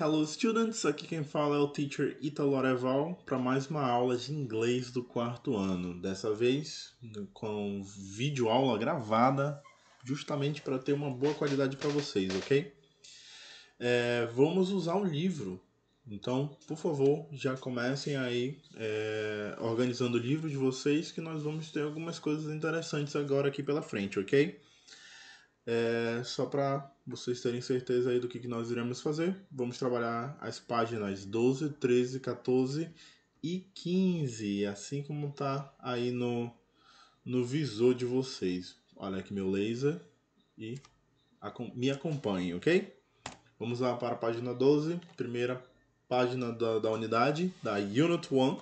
Hello students, aqui quem fala é o teacher Italo Areval para mais uma aula de inglês do quarto ano. Dessa vez com vídeo aula gravada, justamente para ter uma boa qualidade para vocês, ok? É, vamos usar um livro, então por favor já comecem aí é, organizando o livro de vocês que nós vamos ter algumas coisas interessantes agora aqui pela frente, ok? É, só para vocês terem certeza aí do que, que nós iremos fazer, vamos trabalhar as páginas 12, 13, 14 e 15, assim como tá aí no, no visor de vocês. Olha aqui meu laser e me acompanhe, ok? Vamos lá para a página 12, primeira página da, da unidade, da Unit 1,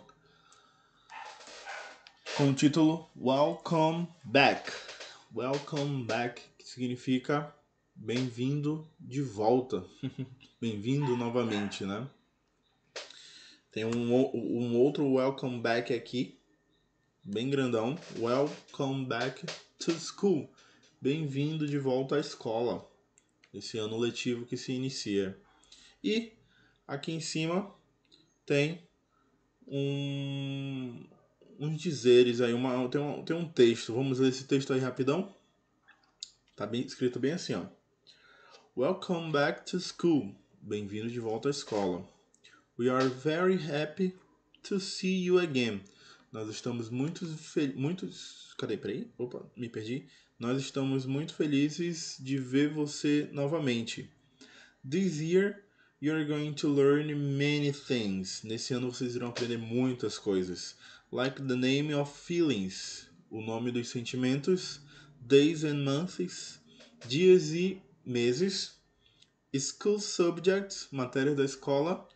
com o título Welcome Back. Welcome Back significa bem-vindo de volta, bem-vindo novamente, né? Tem um, um outro welcome back aqui, bem grandão, welcome back to school, bem-vindo de volta à escola, esse ano letivo que se inicia. E aqui em cima tem um, uns dizeres aí, uma, tem, um, tem um texto, vamos ler esse texto aí rapidão? Tá bem, escrito bem assim, ó. Welcome back to school. Bem-vindo de volta à escola. We are very happy to see you again. Nós estamos muito muitos, cadê, peraí? Opa, me perdi. Nós estamos muito felizes de ver você novamente. This year you're going to learn many things. Nesse ano vocês irão aprender muitas coisas. Like the name of feelings, o nome dos sentimentos days and months, dias e meses, school subjects, matérias da escola,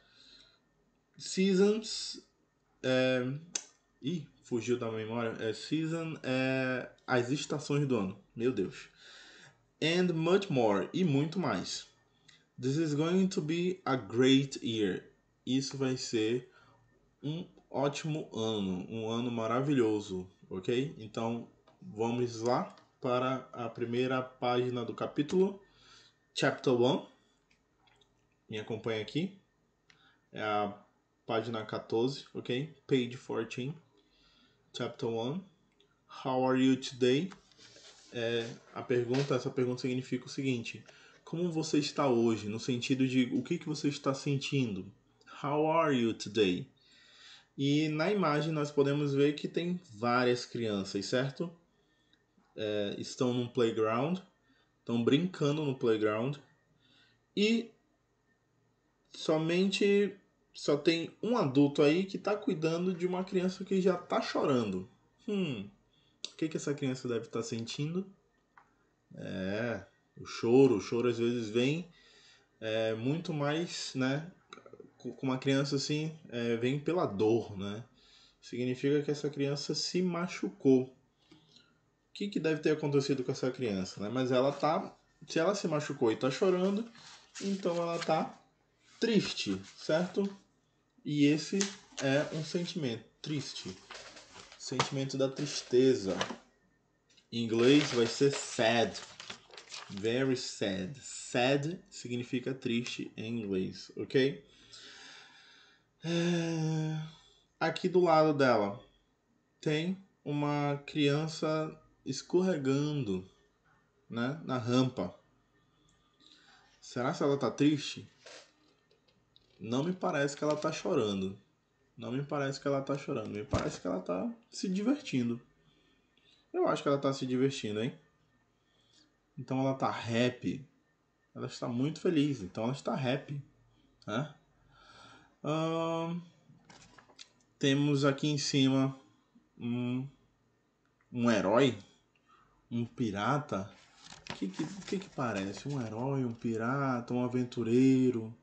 seasons, é, ih, fugiu da memória, é, season é as estações do ano, meu Deus, and much more, e muito mais. This is going to be a great year. Isso vai ser um ótimo ano, um ano maravilhoso, ok? Então vamos lá para a primeira página do capítulo, Chapter 1. Me acompanha aqui. É a página 14, ok? Page 14, Chapter 1. How are you today? É, a pergunta, essa pergunta significa o seguinte: Como você está hoje? No sentido de o que, que você está sentindo? How are you today? E na imagem nós podemos ver que tem várias crianças, certo? é, estão num playground, estão brincando no playground e somente só tem um adulto aí que está cuidando de uma criança que já está chorando. Hum, o que, que essa criança deve estar tá sentindo? É, o choro, o choro às vezes vem é, muito mais, né? Com uma criança assim, é, vem pela dor, né? Significa que essa criança se machucou que, que deve ter acontecido com essa criança, né? Mas ela tá. Se ela se machucou e tá chorando, então ela tá triste, certo? E esse é um sentimento triste. Sentimento da tristeza. Em inglês vai ser sad. Very sad. Sad significa triste em inglês, ok? É... Aqui do lado dela tem uma criança escorregando né, na rampa. Será que ela está triste? Não me parece que ela está chorando. Não me parece que ela está chorando. Me parece que ela está se divertindo. Eu acho que ela está se divertindo, hein? Então ela está happy. Ela está muito feliz. Então ela está happy. Né? Uh, temos aqui em cima um, um herói um pirata, o que que, que que parece? Um herói, um pirata, um aventureiro.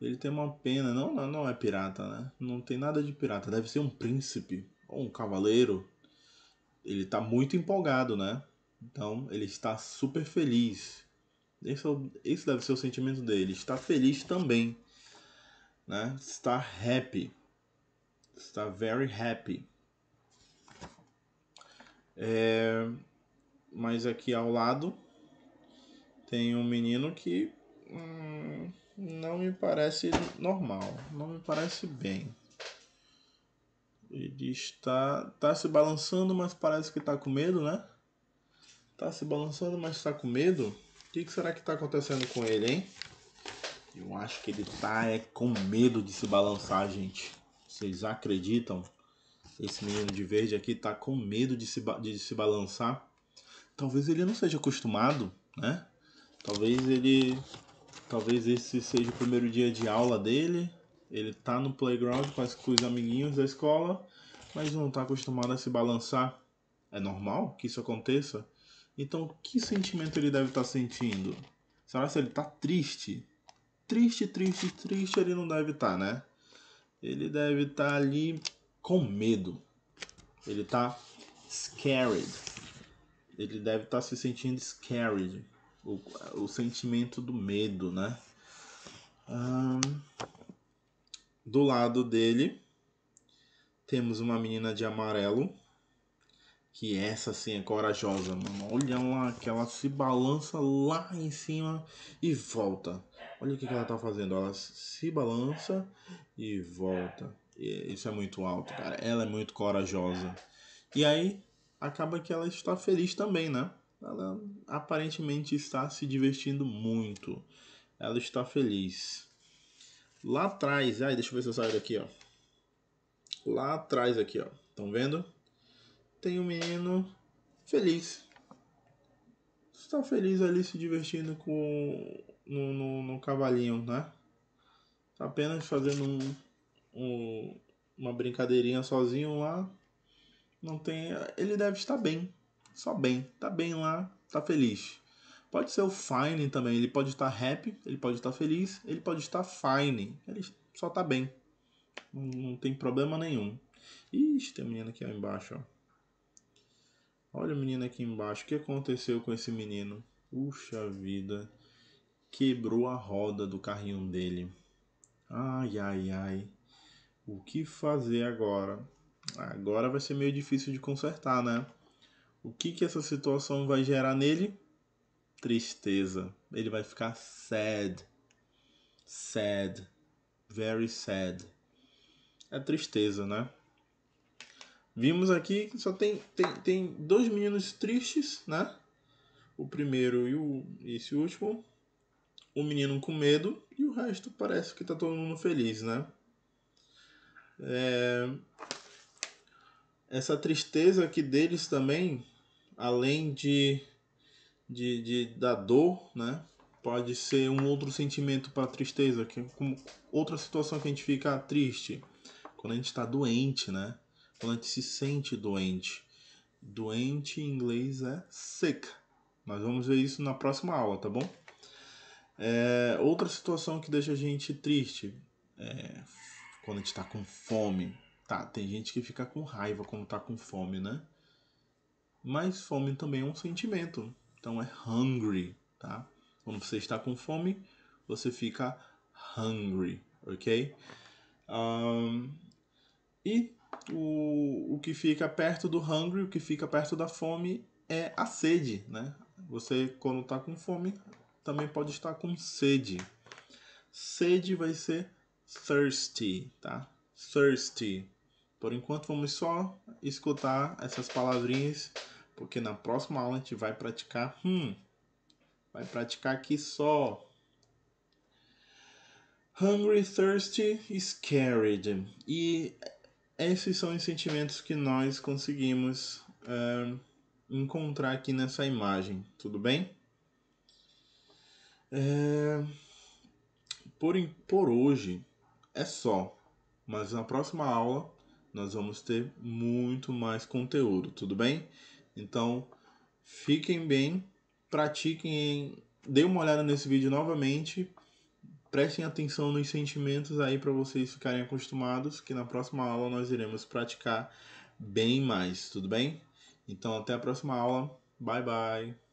Ele tem uma pena. Não, não, não é pirata, né? Não tem nada de pirata. Deve ser um príncipe ou um cavaleiro. Ele tá muito empolgado, né? Então, ele está super feliz. Esse, é esse deve ser o sentimento dele. Está feliz também. Né? Está happy. Está very happy. É, mas aqui ao lado tem um menino que hum, não me parece normal, não me parece bem. Ele está tá se balançando, mas parece que está com medo, né? Está se balançando, mas está com medo. O que, que será que está acontecendo com ele, hein? Eu acho que ele tá é com medo de se balançar, gente. Vocês acreditam? Esse menino de verde aqui tá com medo de se, de se balançar talvez ele não seja acostumado, né? Talvez ele. Talvez esse seja o primeiro dia de aula dele. Ele tá no playground com, as, com os amiguinhos da escola, mas não tá acostumado a se balançar. É normal que isso aconteça? Então, que sentimento ele deve estar tá sentindo? Será que ele tá triste? Triste, triste, triste ele não deve estar, tá, né? Ele deve estar tá ali com medo. Ele tá scared, ele deve estar tá se sentindo scared, o, o sentimento do medo, né? do lado dele temos uma menina de amarelo, que essa sim é corajosa, mano. Olha lá que ela se balança lá em cima e volta. Olha o que, que ela tá fazendo. Ela se balança e volta. isso é muito alto, cara. Ela é muito corajosa. E aí, acaba que ela está feliz também, né? Ela aparentemente está se divertindo muito. Ela está feliz. Lá atrás, ai, deixa eu ver se eu saio daqui, ó. Lá atrás aqui, ó. Estão vendo? Tem um menino feliz. Está feliz ali se divertindo com no, no, no cavalinho, né? Tá apenas fazendo um, um, uma brincadeirinha sozinho lá, não tem. Ele deve estar bem. Só bem. Tá bem lá, tá feliz. Pode ser o fine também. Ele pode estar happy, ele pode estar feliz, ele pode estar fine. Ele só tá bem. Não, não tem problema nenhum. Ixi, tem um menino aqui embaixo, ó. Olha o menino aqui embaixo. O que aconteceu com esse menino? Puxa vida. Quebrou a roda do carrinho dele. Ai, ai, ai. O que fazer agora? agora vai ser meio difícil de consertar, né? O que, que essa situação vai gerar nele? Tristeza. Ele vai ficar sad. Sad. Very sad. É tristeza, né? Vimos aqui que só tem, tem, tem dois meninos tristes, né? O primeiro e o, esse último. O menino com medo e o resto parece que tá todo mundo feliz, né? É, essa tristeza aqui deles também, além de, de, de da dor, né? Pode ser um outro sentimento para tristeza, que é como outra situação que a gente fica triste, quando a gente está doente, né? Quando a gente se sente doente. Doente em inglês é seca. Nós vamos ver isso na próxima aula, tá bom? É, outra situação que deixa a gente triste é quando a gente está com fome, Tá, tem gente que fica com raiva quando tá com fome, né? Mas fome também é um sentimento. Então é hungry, tá? Quando você está com fome, você fica hungry, ok? Um, e o, o que fica perto do hungry, o que fica perto da fome é a sede, né? Você, quando está com fome, também pode estar com sede. Sede vai ser thirsty, tá? Thirsty. Por enquanto, vamos só escutar essas palavrinhas, porque na próxima aula a gente vai praticar hum. Vai praticar aqui só. Hungry, thirsty, scared. E esses são os sentimentos que nós conseguimos uh, encontrar aqui nessa imagem, tudo bem? É... Por, por hoje é só, mas na próxima aula nós vamos ter muito mais conteúdo, tudo bem? Então, fiquem bem, pratiquem, deem uma olhada nesse vídeo novamente, prestem atenção nos sentimentos aí para vocês ficarem acostumados, que na próxima aula nós iremos praticar bem mais, tudo bem? Então, até a próxima aula. Bye bye.